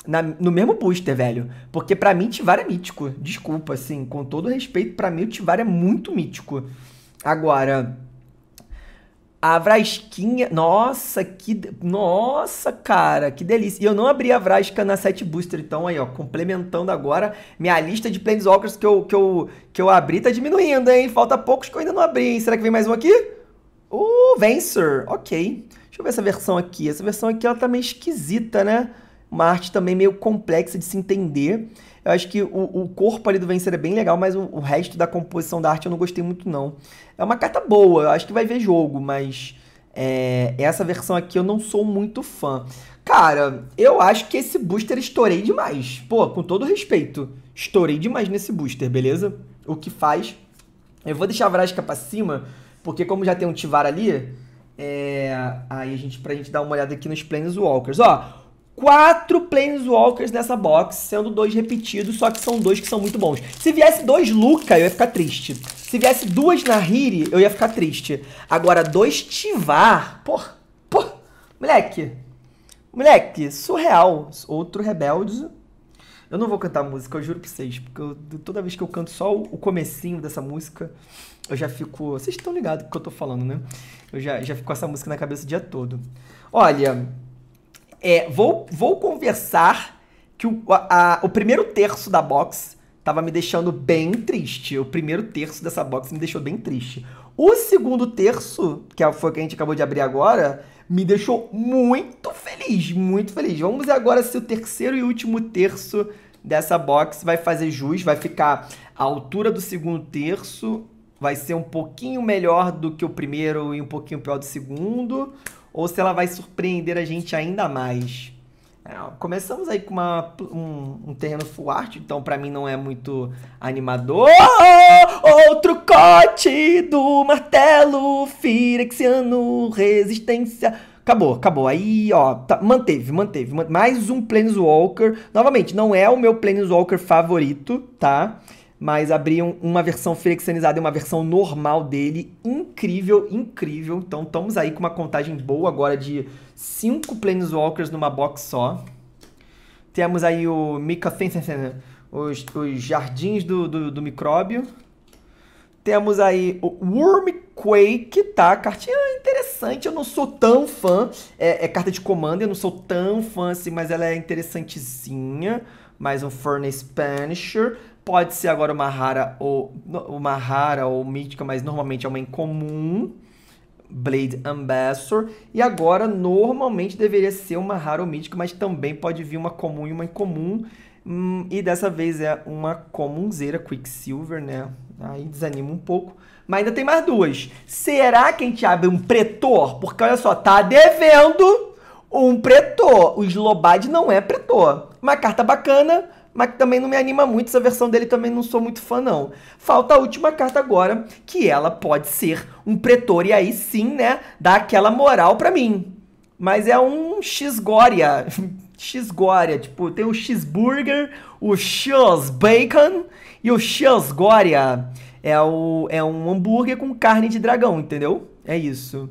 A: Na, no mesmo booster, velho. Porque para mim, Tivara é mítico. Desculpa, assim, com todo respeito, para mim o Tivara é muito mítico. Agora, a Vrasquinha. Nossa, que. Nossa, cara, que delícia. E eu não abri a Vrasca na 7 Booster, então aí, ó, complementando agora. Minha lista de Planeswalkers que eu, que eu, que eu abri tá diminuindo, hein? Falta poucos que eu ainda não abri, hein? Será que vem mais um aqui? O uh, Vencer, ok. Deixa eu ver essa versão aqui. Essa versão aqui, ela tá meio esquisita, né? Uma arte também meio complexa de se entender. Eu acho que o, o corpo ali do Vencer é bem legal, mas o, o, resto da composição da arte eu não gostei muito, não. É uma carta boa, eu acho que vai ver jogo, mas é, essa versão aqui eu não sou muito fã. Cara, eu acho que esse booster estourei demais. Pô, com todo respeito, estourei demais nesse booster, beleza? O que faz... Eu vou deixar a Vrasca pra cima, porque como já tem um Tivar ali, é... aí a gente, pra gente dar uma olhada aqui nos Planeswalkers. Ó, quatro Planeswalkers nessa box, sendo dois repetidos, só que são dois que são muito bons. Se viesse dois Luca, eu ia ficar triste. Se viesse duas Nahiri, eu ia ficar triste. Agora, dois Tivar, pô, pô, moleque, moleque, surreal. Outro Rebeldes. Eu não vou cantar música, eu juro pra vocês, porque eu, toda vez que eu canto só o comecinho dessa música, eu já fico... Vocês estão ligados com o que eu tô falando, né? Eu já, já fico com essa música na cabeça o dia todo. Olha, é, vou, vou conversar que o, a, o primeiro terço da box tava me deixando bem triste. O primeiro terço dessa box me deixou bem triste. O segundo terço, que foi o que a gente acabou de abrir agora, me deixou muito feliz, muito feliz. Vamos ver agora se o terceiro e último terço dessa box vai fazer jus, vai ficar a altura do segundo terço, vai ser um pouquinho melhor do que o primeiro e um pouquinho pior do segundo, ou se ela vai surpreender a gente ainda mais. É, começamos aí com uma, um, um, terreno fuerte então para mim não é muito animador. outro corte do martelo firexiano, resistência. Acabou, acabou. Aí, ó, tá, manteve, manteve. Mais um Planeswalker. Novamente, não é o meu Planeswalker favorito, tá? Tá? mas abriam uma versão flexionizada e uma versão normal dele. Incrível, incrível. Então estamos aí com uma contagem boa agora de 5 Planeswalkers numa box só. Temos aí o Mika os, os Jardins do, do, do Micróbio. Temos aí o Wormquake, tá? Cartinha ah, interessante, eu não sou tão fã. É, é carta de comando, eu não sou tão fã assim, mas ela é interessantezinha mais um Furnace Punisher, Pode ser agora uma rara ou uma rara ou mítica, mas normalmente é uma incomum. Blade Ambassador. E agora, normalmente, deveria ser uma rara ou mítica, mas também pode vir uma comum e uma incomum. Hum, e dessa vez é uma comunzeira, Quicksilver, né? Aí desanima um pouco. Mas ainda tem mais duas. Será que a gente abre um pretor? Porque olha só, tá devendo um pretor. O Slobad não é pretor. Uma carta bacana, mas também não me anima muito. Essa versão dele também não sou muito fã, não. Falta a última carta agora, que ela pode ser um pretor, e aí sim, né, dá aquela moral pra mim. Mas é um X-Gória. X-Gória, tipo, tem o X-Burger, o X-Bacon e o X-Gória. É, o, é um hambúrguer com carne de dragão, entendeu? É isso.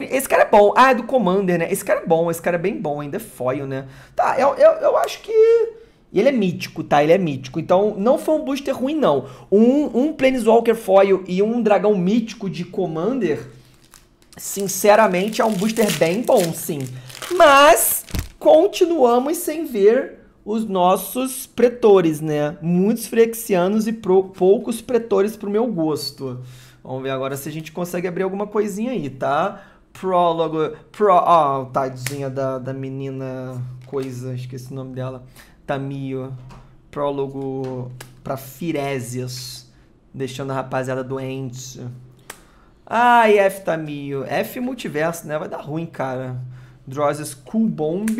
A: Esse cara é bom. Ah, é do Commander, né? Esse cara é bom, esse cara é bem bom, ainda é foil, né? Tá, eu, eu, eu acho que e ele é mítico, tá? Ele é mítico. Então, não foi um booster ruim, não. Um, um Planeswalker Foil e um Dragão Mítico de Commander, sinceramente, é um booster bem bom, sim. Mas, continuamos sem ver os nossos pretores, né? Muitos frexianos e pro, poucos pretores pro meu gosto. Vamos ver agora se a gente consegue abrir alguma coisinha aí, tá? Prólogo... Pro... ah, oh, tadinha da, da menina coisa, esqueci o nome dela. Tamio, prólogo para Firésias, deixando a rapaziada doente. Ai, F Tamio. Tá F multiverso, né? Vai dar ruim, cara. Drozes Cool Bomb.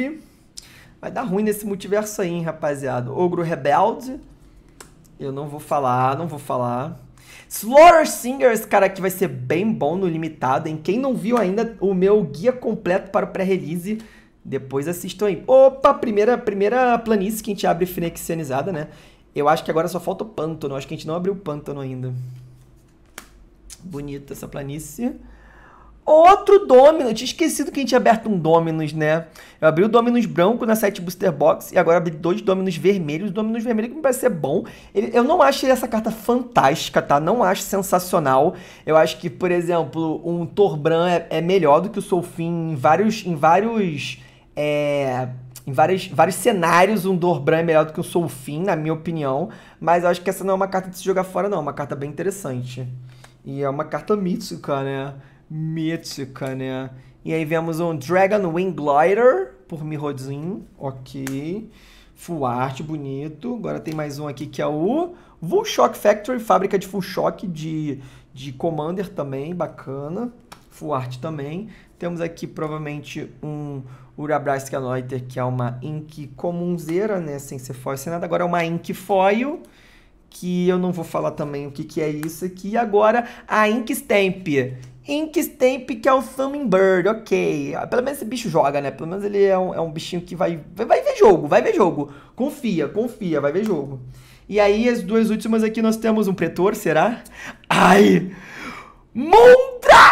A: Vai dar ruim nesse multiverso aí, hein, rapaziada. Ogro Rebelde. Eu não vou falar, não vou falar. Slaughter Singers, cara, que vai ser bem bom no limitado, hein? Quem não viu ainda o meu guia completo para o pré-release depois assistam aí. Opa, primeira, primeira planície que a gente abre finexianizada, né? Eu acho que agora só falta o pântano. Acho que a gente não abriu o pântano ainda. Bonita essa planície. Outro Dominus. Eu tinha esquecido que a gente tinha aberto um Dominus, né? Eu abri o Dominus branco na 7 Booster Box e agora abri dois Dominus vermelhos. O Dominus vermelho que me parece ser bom. Ele, eu não acho essa carta fantástica, tá? Não acho sensacional. Eu acho que, por exemplo, um Torbran é, é melhor do que o Solfin em vários... Em vários é, em vários vários cenários, um Dorbran é melhor do que um Solfin, na minha opinião. Mas eu acho que essa não é uma carta de se jogar fora, não. É uma carta bem interessante. E é uma carta mítica, né? Mítica, né? E aí vemos um Dragon Wing Glider por Mirodin. Ok. Full art, bonito. Agora tem mais um aqui que é o Full Shock Factory, fábrica de Full Shock de, de Commander também, bacana. Full art também. Temos aqui provavelmente um Urabras Canoiter, que é uma Ink comunzeira, né, sem ser foil nada. agora é uma Ink foil, que eu não vou falar também o que, que é isso aqui, e agora a Ink Stamp, Ink Stamp, que é o Bird, ok. Pelo menos esse bicho joga, né? Pelo menos ele é um, é um bichinho que vai, vai, vai ver jogo, vai ver jogo. Confia, confia, vai ver jogo. E aí, as duas últimas aqui, nós temos um pretor, será? Ai! Montra!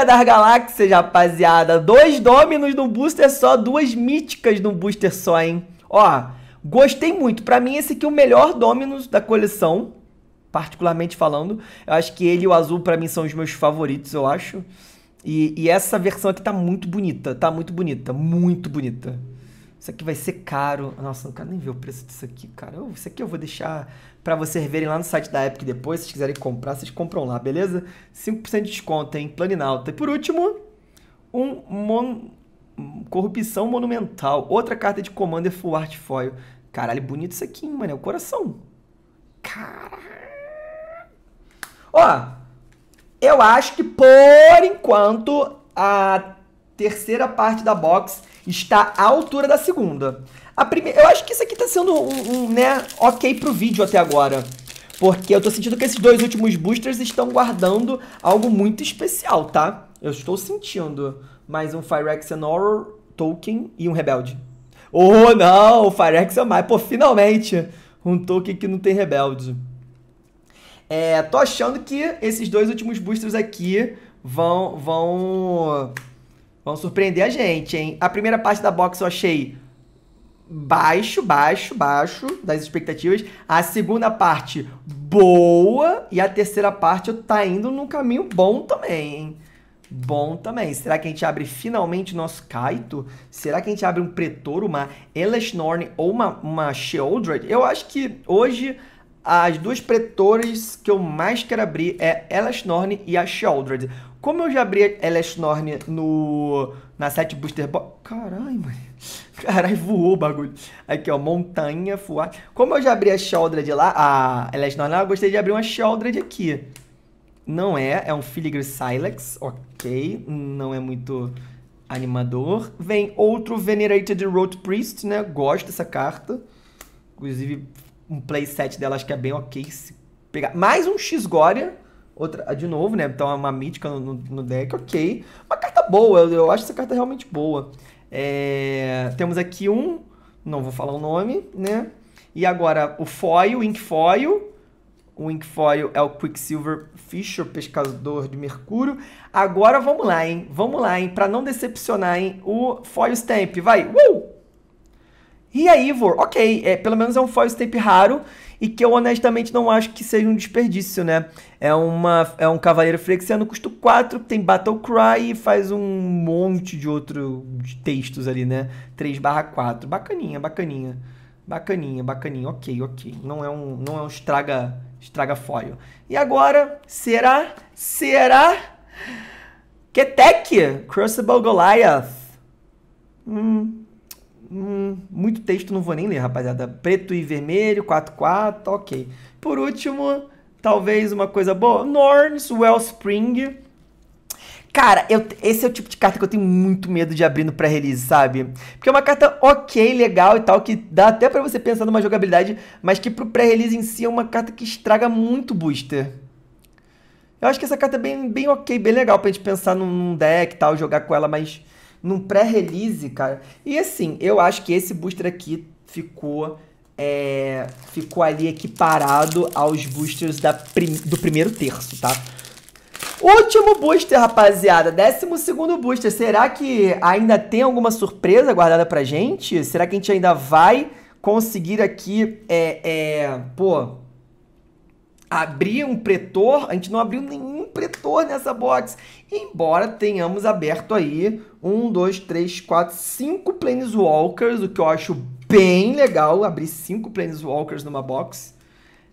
A: mítica das galáxias, rapaziada. Dois Dominos num booster só, duas míticas num booster só, hein? Ó, gostei muito. Para mim, esse aqui é o melhor Dominos da coleção, particularmente falando. Eu acho que ele e o azul, para mim, são os meus favoritos, eu acho. E, e essa versão aqui tá muito bonita, tá muito bonita, muito bonita. Isso aqui vai ser caro. Nossa, não quero nem ver o preço disso aqui, cara. isso aqui eu vou deixar para vocês verem lá no site da Epic depois. Se vocês quiserem comprar, vocês compram lá, beleza? 5% de desconto, hein? Planinalta. E por último, um mon... Corrupção Monumental. Outra carta de Commander é Full Art Foil. Caralho, bonito isso aqui, hein, mano. É o coração. Caralho. Ó, eu acho que por enquanto a terceira parte da box está à altura da segunda. A primeira, eu acho que isso aqui está sendo um, um, né, ok pro vídeo até agora. Porque eu estou sentindo que esses dois últimos boosters estão guardando algo muito especial, tá? Eu estou sentindo mais um Phyrexian Horror, Tolkien e um Rebelde. Oh, não! É o Phyrexian mais, pô, finalmente! Um Tolkien que não tem Rebelde. É, tô achando que esses dois últimos boosters aqui vão, vão Vão surpreender a gente, hein? A primeira parte da box eu achei baixo, baixo, baixo das expectativas. A segunda parte boa e a terceira parte tá indo num caminho bom também, hein? Bom também. Será que a gente abre finalmente nosso Kaito? Será que a gente abre um Pretor, uma Elishnorn ou uma, uma Sheoldred? Eu acho que hoje as duas Pretores que eu mais quero abrir é Elishnorn e a Sheoldred. Como eu já abri Eleshnorn no na 7 Booster Box. Caralho, mano. Caralho, voou o bagulho. Aqui, ó, montanha, fuar. Como eu já abri a Sheldred lá, a Elastorn lá, eu gostei de abrir uma Sheldred aqui. Não é, é um Filigree Silex, ok. Não é muito animador. Vem outro Venerated Road Priest, né? Gosto dessa carta. Inclusive, um playset dela acho que é bem ok se pegar. Mais um X-Gória Outra, ah, de novo, né? Então, é uma mítica no, no, deck, ok. Uma carta boa, eu, eu acho essa carta realmente boa. É, temos aqui um, não vou falar o nome, né? E agora o foil, o ink foil. O ink foil é o Quicksilver Fisher, pescador de mercúrio. Agora vamos lá, hein? Vamos lá, hein? Pra não decepcionar, hein? O foil stamp, vai! Uh! E aí, Ivor? Ok, é, pelo menos é um foil stamp raro e que eu honestamente não acho que seja um desperdício, né? É, uma, é um Cavaleiro Flexiano, custa 4, tem Battle Cry e faz um monte de outros textos ali, né? 3 barra 4. Bacaninha, bacaninha. Bacaninha, bacaninha. Ok, ok. Não é um, não é um estraga, estraga foil. E agora, será? Será? Ketek? Crucible Goliath. Hum, Hum, muito texto, não vou nem ler, rapaziada. Preto e vermelho, 4x4, ok. Por último, talvez uma coisa boa, Norns, Wellspring. Cara, eu, esse é o tipo de carta que eu tenho muito medo de abrir no pré-release, sabe? Porque é uma carta ok, legal e tal, que dá até para você pensar numa jogabilidade, mas que pro pré-release em si é uma carta que estraga muito booster. Eu acho que essa carta é bem, bem ok, bem legal pra gente pensar num deck e tal, jogar com ela, mas num pré-release, cara. E assim, eu acho que esse booster aqui ficou é, ficou ali equiparado aos boosters da prim do primeiro terço, tá? Último booster, rapaziada. Décimo segundo booster. Será que ainda tem alguma surpresa guardada pra gente? Será que a gente ainda vai conseguir aqui, é, é, pô, abrir um pretor, a gente não abriu nenhum pretor nessa box, embora tenhamos aberto aí um, dois, três, quatro, cinco Planeswalkers, o que eu acho bem legal, abrir cinco Planeswalkers numa box,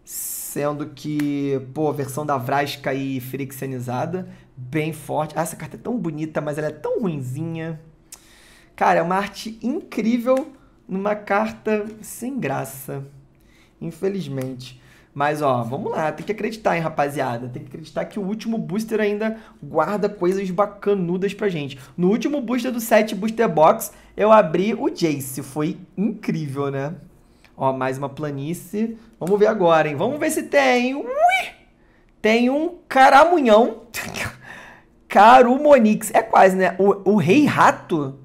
A: sendo que, pô, versão da Vrasca aí frixianizada, bem forte. Ah, essa carta é tão bonita, mas ela é tão ruinzinha. Cara, é uma arte incrível numa carta sem graça, infelizmente. Mas, ó, vamos lá, tem que acreditar, hein, rapaziada. Tem que acreditar que o último booster ainda guarda coisas bacanudas pra gente. No último booster do 7 Booster Box, eu abri o Jace. Foi incrível, né? Ó, mais uma planície. Vamos ver agora, hein? Vamos ver se tem. Ui! Tem um caramunhão. Carumonix. É quase, né? O, o Rei Rato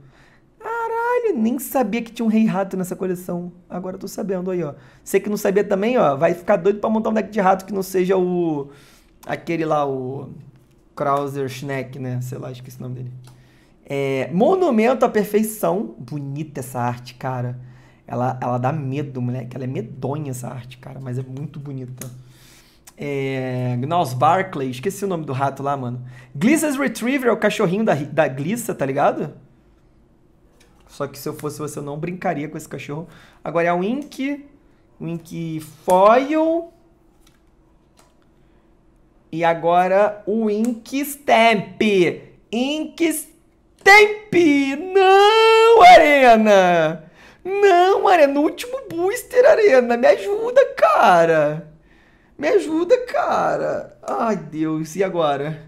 A: nem sabia que tinha um rei rato nessa coleção. Agora eu tô sabendo aí, ó. Você que não sabia também, ó, vai ficar doido pra montar um deck de rato que não seja o. aquele lá, o. Krauser Schneck, né? Sei lá, esqueci o nome dele. É, Monumento à Perfeição. Bonita essa arte, cara. Ela, ela dá medo, moleque. Ela é medonha essa arte, cara, mas é muito bonita. É, Gnaus Barclay, esqueci o nome do rato lá, mano. Glissa's Retriever é o cachorrinho da, da Glissa, tá ligado? Só que se eu fosse você, eu não brincaria com esse cachorro. Agora é o Ink. O Ink Foil. E agora o Ink Stamp. Ink Stamp! Não, Arena! Não, Arena, no último booster, Arena. Me ajuda, cara. Me ajuda, cara. Ai, Deus. E agora?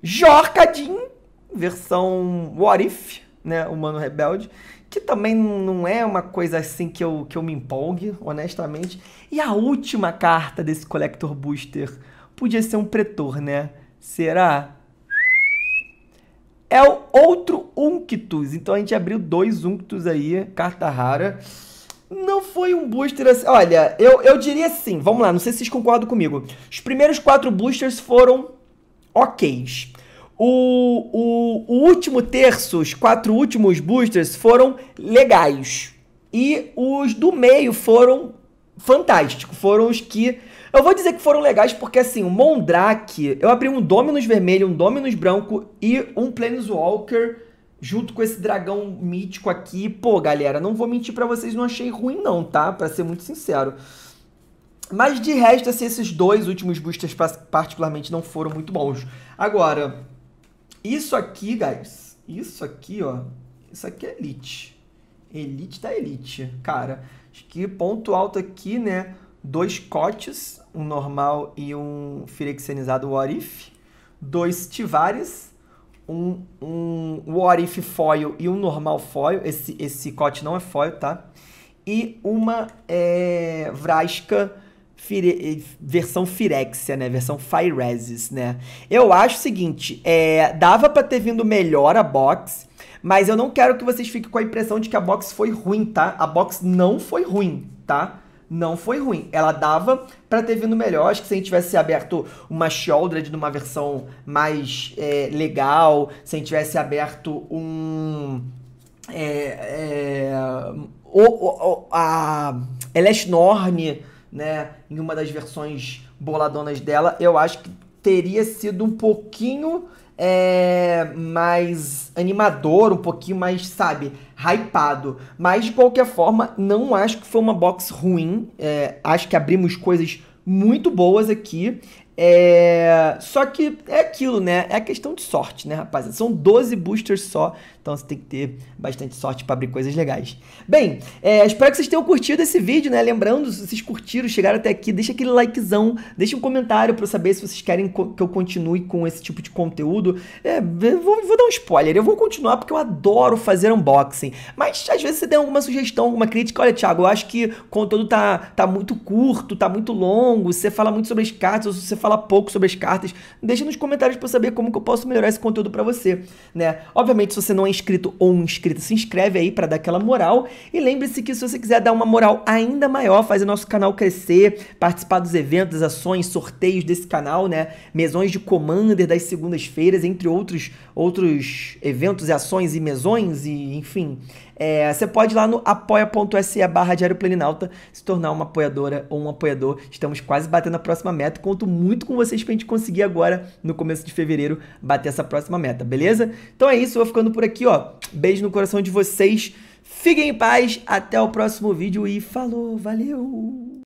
A: Jorcadinho versão What If, né, Humano Rebelde, que também não é uma coisa assim que eu, que eu me empolgue, honestamente. E a última carta desse Collector Booster podia ser um pretor, né? Será? É o outro Unctus. Então a gente abriu dois Unctus aí, carta rara. Não foi um booster assim. Olha, eu, eu diria sim. Vamos lá, não sei se vocês concordam comigo. Os primeiros quatro boosters foram ok. O, o, o, último terço, os quatro últimos boosters foram legais. E os do meio foram fantásticos. Foram os que. Eu vou dizer que foram legais porque, assim, o Mondrake. Eu abri um Dominus vermelho, um Dominus branco e um Planeswalker junto com esse dragão mítico aqui. Pô, galera, não vou mentir para vocês, não achei ruim, não, tá? Pra ser muito sincero. Mas de resto, assim, esses dois últimos boosters, particularmente, não foram muito bons. Agora. Isso aqui, guys, isso aqui, ó, isso aqui é elite. Elite da elite, cara. Acho que ponto alto aqui, né? Dois cotes, um normal e um firexenizado if. Dois Tivares, um, um if foil e um normal foil. Esse, esse cote não é foil, tá? E uma é, Vrasca Fire, eh, versão Firexia, né? Versão Firezes, né? Eu acho o seguinte, é, dava para ter vindo melhor a box, mas eu não quero que vocês fiquem com a impressão de que a box foi ruim, tá? A box não foi ruim, tá? Não foi ruim. Ela dava para ter vindo melhor. Acho que se a gente tivesse aberto uma Shieldred numa versão mais é, legal, se a gente tivesse aberto um... É, é, o, o, a Elesnorne né, em uma das versões boladonas dela, eu acho que teria sido um pouquinho é, mais animador, um pouquinho mais, sabe, hypado. Mas de qualquer forma, não acho que foi uma box ruim. É, acho que abrimos coisas muito boas aqui. É... Só que é aquilo, né? É questão de sorte, né, rapaziada? São 12 boosters só, então você tem que ter bastante sorte para abrir coisas legais. Bem, é... espero que vocês tenham curtido esse vídeo, né? Lembrando, se vocês curtiram, chegaram até aqui, deixa aquele likezão, deixa um comentário para eu saber se vocês querem que eu continue com esse tipo de conteúdo. É, vou, vou, dar um spoiler, eu vou continuar porque eu adoro fazer unboxing. Mas às vezes você tem alguma sugestão, alguma crítica. Olha, Thiago, eu acho que o conteúdo tá, tá muito curto, tá muito longo, você fala muito sobre as cartas, ou você fala fala pouco sobre as cartas, deixa nos comentários para saber como que eu posso melhorar esse conteúdo para você, né? Obviamente, se você não é inscrito ou inscrita, se inscreve aí para dar aquela moral e lembre-se que se você quiser dar uma moral ainda maior, fazer nosso canal crescer, participar dos eventos, ações, sorteios desse canal, né? Mesões de Commander das segundas-feiras, entre outros outros eventos e ações e mesões e enfim, é, você pode ir lá no apoia.se barra Diário se tornar uma apoiadora ou um apoiador. Estamos quase batendo a próxima meta. Conto muito com vocês pra gente conseguir agora, no começo de fevereiro, bater essa próxima meta, beleza? Então é isso, eu vou ficando por aqui, ó. Beijo no coração de vocês. Fiquem em paz, até o próximo vídeo e falou, valeu!